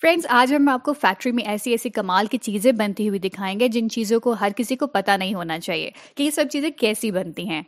friends आज हम आपको फैक्ट्री में ऐसी ऐसी कमाल की चीज़ें बनती हुई दिखाएंगे जिन चीज़ों को हर किसी को पता नहीं होना चाहिए कि ये सब चीज़ें कैसी बनती हैं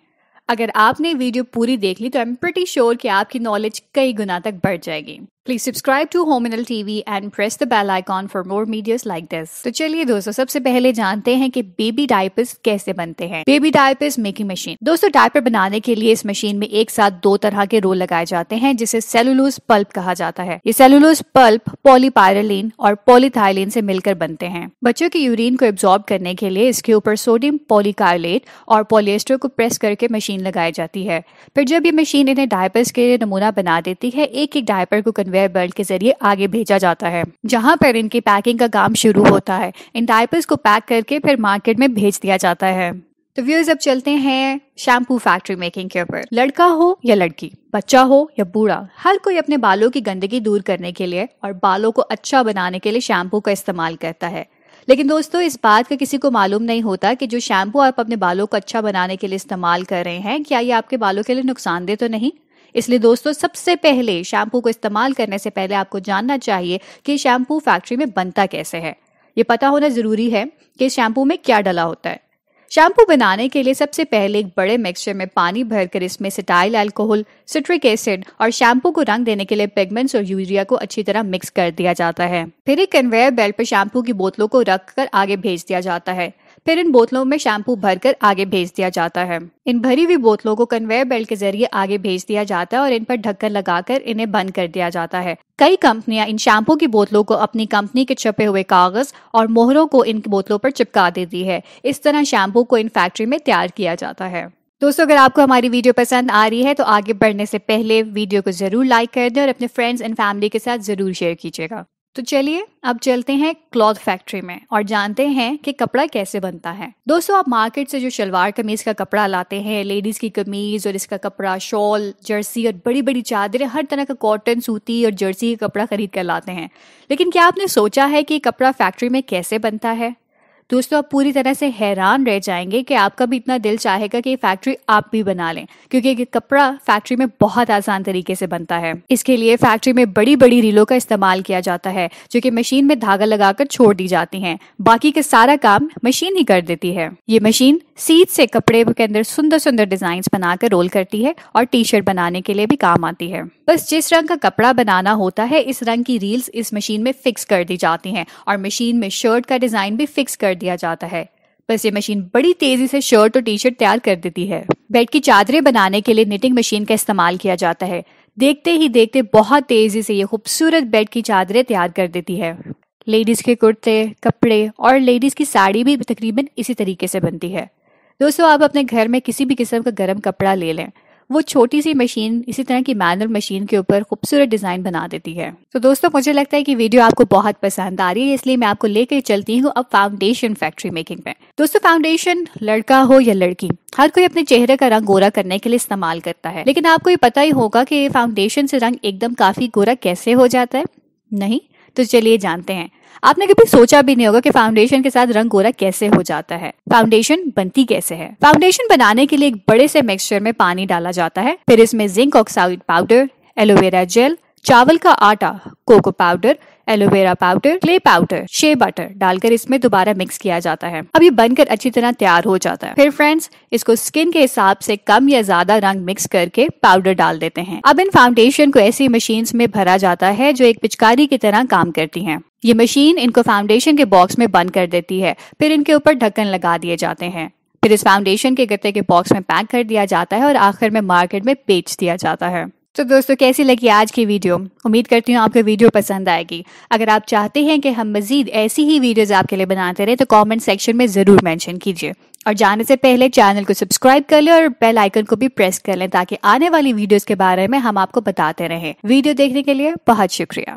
अगर आपने वीडियो पूरी देख ली तो आई एम प्रटी श्योर कि आपकी नॉलेज कई गुना तक बढ़ जाएगी please subscribe to home TV and press the bell icon for more medias like this तो चलिए दोस्तों सबसे पहले जानते हैं कि बेबी डायपर्स कैसे बनते हैं बेबी डायपर्स मेकिंग मशीन दोस्तों डायपर बनाने के लिए इस मशीन में एक साथ दो तरह के रोल लगाए जाते हैं जिसे सेलुलोज पल्प कहा जाता है ये सेलुलोज पल्प पॉलीपायरलिन और पॉलीथाइलिन से मिलकर बनते हैं बच्चों के यूरिन को एब्जॉर्ब करने के लिए इसके ऊपर सोडियम पॉलीकार्लेट और पॉलिएस्टर को प्रेस करके मशीन लगाई जाती है फिर जब ये मशीन इन्हें डायपर्स के नमूना बना देती है एक एक डायपर को कन्वेयर बेल्ट के जरिए आगे भेजा जाता है जहाँ पर इनकी पैकिंग का काम शुरू होता है इन डायपर्स को पैक करके फिर मार्केट में भेज दिया जाता है तो व्यूज अब चलते हैं शैम्पू फैक्ट्री मेकिंग के ऊपर लड़का हो या लड़की बच्चा हो या बूढ़ा हर कोई अपने बालों की गंदगी दूर करने के लिए और बालों को अच्छा बनाने के लिए शैम्पू का इस्तेमाल करता है लेकिन दोस्तों इस बात का किसी को मालूम नहीं होता कि जो शैम्पू आप अपने बालों को अच्छा बनाने के लिए इस्तेमाल कर रहे हैं क्या ये आपके बालों के लिए नुकसानदेह तो नहीं इसलिए दोस्तों सबसे पहले शैम्पू को इस्तेमाल करने से पहले आपको जानना चाहिए कि शैम्पू फैक्ट्री में बनता कैसे है ये पता होना ज़रूरी है कि शैम्पू में क्या डला होता है शैम्पू बनाने के लिए सबसे पहले एक बड़े मिक्सचर में पानी भरकर इसमें सिटाइल अल्कोहल सिट्रिक एसिड और शैम्पू को रंग देने के लिए पिगमेंट्स और यूरिया को अच्छी तरह मिक्स कर दिया जाता है फिर एक कन्वेयर बेल्ट पर शैम्पू की बोतलों को रख कर आगे भेज दिया जाता है फिर इन बोतलों में शैम्पू भरकर आगे भेज दिया जाता है इन भरी हुई बोतलों को कन्वेयर बेल्ट के जरिए आगे भेज दिया जाता है और इन पर ढक्कन लगाकर इन्हें बंद कर दिया जाता है कई कंपनियां इन शैम्पू की बोतलों को अपनी कंपनी के छपे हुए कागज और मोहरों को इन बोतलों पर चिपका देती है इस तरह शैम्पू को इन फैक्ट्री में तैयार किया जाता है दोस्तों अगर आपको हमारी वीडियो पसंद आ रही है तो आगे बढ़ने से पहले वीडियो को जरूर लाइक कर दें और अपने फ्रेंड्स एंड फैमिली के साथ जरूर शेयर कीजिएगा तो चलिए अब चलते हैं क्लॉथ फैक्ट्री में और जानते हैं कि कपड़ा कैसे बनता है दोस्तों आप मार्केट से जो शलवार कमीज का कपड़ा लाते हैं लेडीज की कमीज और इसका कपड़ा शॉल जर्सी और बड़ी बड़ी चादरें हर तरह का कॉटन सूती और जर्सी का कपड़ा खरीद कर लाते हैं लेकिन क्या आपने सोचा है कि कपड़ा फैक्ट्री में कैसे बनता है दोस्तों आप पूरी तरह से हैरान रह जाएंगे कि आपका भी इतना दिल चाहेगा कि ये फैक्ट्री आप भी बना लें क्योंकि ये कपड़ा फैक्ट्री में बहुत आसान तरीके से बनता है इसके लिए फैक्ट्री में बड़ी बड़ी रीलों का इस्तेमाल किया जाता है जो कि मशीन में धागा लगाकर छोड़ दी जाती है बाकी का सारा काम मशीन ही कर देती है ये मशीन सीध से कपड़े के अंदर सुंदर सुंदर डिजाइन बनाकर रोल करती है और टी शर्ट बनाने के लिए भी काम आती है बस जिस रंग का कपड़ा बनाना होता है इस रंग की रील्स इस मशीन में फिक्स कर दी जाती है और मशीन में शर्ट का डिजाइन भी फिक्स कर दिया जाता है बस ये मशीन बड़ी तेजी से शर्ट और टी शर्ट तैयार कर देती है बेड की चादरें बनाने के लिए निटिंग मशीन का इस्तेमाल किया जाता है देखते ही देखते बहुत तेजी से ये खूबसूरत बेड की चादरें तैयार कर देती है लेडीज के कुर्ते कपड़े और लेडीज की साड़ी भी तकरीबन इसी तरीके से बनती है दोस्तों आप अपने घर में किसी भी किस्म का गर्म कपड़ा ले लें वो छोटी सी मशीन इसी तरह की मैनुअल मशीन के ऊपर खूबसूरत डिज़ाइन बना देती है तो दोस्तों मुझे लगता है कि वीडियो आपको बहुत पसंद आ रही है इसलिए मैं आपको लेकर चलती हूँ अब फाउंडेशन फैक्ट्री मेकिंग में दोस्तों फाउंडेशन लड़का हो या लड़की हर कोई अपने चेहरे का रंग गोरा करने के लिए इस्तेमाल करता है लेकिन आपको ये पता ही होगा कि फाउंडेशन से रंग एकदम काफी गोरा कैसे हो जाता है नहीं तो चलिए जानते हैं आपने कभी सोचा भी नहीं होगा कि फाउंडेशन के साथ रंग गोरा कैसे हो जाता है फाउंडेशन बनती कैसे है फाउंडेशन बनाने के लिए एक बड़े से मिक्सचर में पानी डाला जाता है फिर इसमें zinc oxide powder aloe vera gel चावल का आटा cocoa powder aloe vera powder clay powder shea butter डालकर इसमें दोबारा मिक्स किया जाता है अब ये बनकर अच्छी तरह तैयार हो जाता है फिर फ्रेंड्स इसको स्किन के हिसाब से कम या ज्यादा रंग मिक्स करके पाउडर डाल देते हैं अब इन फाउंडेशन को ऐसी मशीन में भरा जाता है जो एक पिचकारी की तरह काम करती है ये मशीन इनको फाउंडेशन के बॉक्स में बंद कर देती है फिर इनके ऊपर ढक्कन लगा दिए जाते हैं फिर इस फाउंडेशन के गत्ते के बॉक्स में पैक कर दिया जाता है और आखिर में मार्केट में बेच दिया जाता है तो दोस्तों कैसी लगी आज की वीडियो उम्मीद करती हूँ आपको वीडियो पसंद आएगी अगर आप चाहते हैं कि हम मजीद ऐसी ही वीडियोस आपके लिए बनाते रहे तो कमेंट सेक्शन में ज़रूर मेंशन कीजिए और जाने से पहले चैनल को सब्सक्राइब कर लें और बेल आइकन को भी प्रेस कर लें ताकि आने वाली वीडियोज के बारे में हम आपको बताते रहें वीडियो देखने के लिए बहुत शुक्रिया